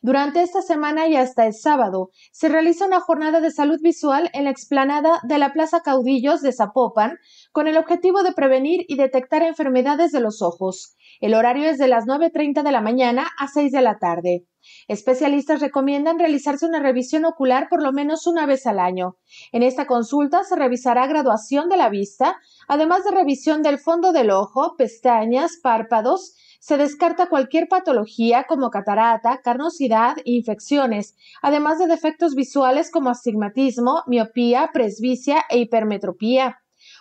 Durante esta semana y hasta el sábado se realiza una jornada de salud visual en la explanada de la Plaza Caudillos de Zapopan con el objetivo de prevenir y detectar enfermedades de los ojos. El horario es de las 9.30 de la mañana a 6 de la tarde. Especialistas recomiendan realizarse una revisión ocular por lo menos una vez al año. En esta consulta se revisará graduación de la vista, además de revisión del fondo del ojo, pestañas, párpados, se descarta cualquier patología como catarata, carnosidad, infecciones, además de defectos visuales como astigmatismo, miopía, presbicia e hipermetropía.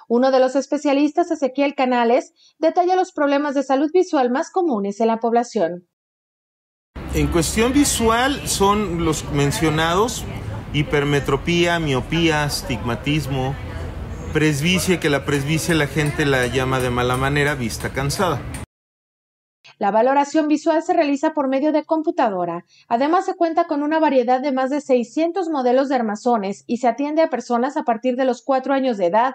Uno de los especialistas, Ezequiel Canales, detalla los problemas de salud visual más comunes en la población. En cuestión visual son los mencionados hipermetropía, miopía, astigmatismo, presbicia, que la presbicia la gente la llama de mala manera vista cansada. La valoración visual se realiza por medio de computadora. Además, se cuenta con una variedad de más de 600 modelos de armazones y se atiende a personas a partir de los 4 años de edad.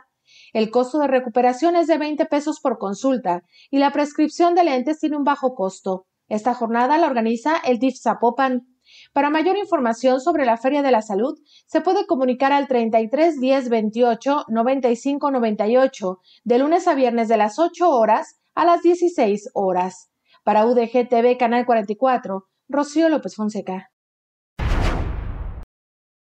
El costo de recuperación es de 20 pesos por consulta y la prescripción de lentes tiene un bajo costo. Esta jornada la organiza el DIF Zapopan. Para mayor información sobre la Feria de la Salud, se puede comunicar al 33 10 28 95 98, de lunes a viernes de las 8 horas a las 16 horas. Para UDG TV, Canal 44, Rocío López Fonseca.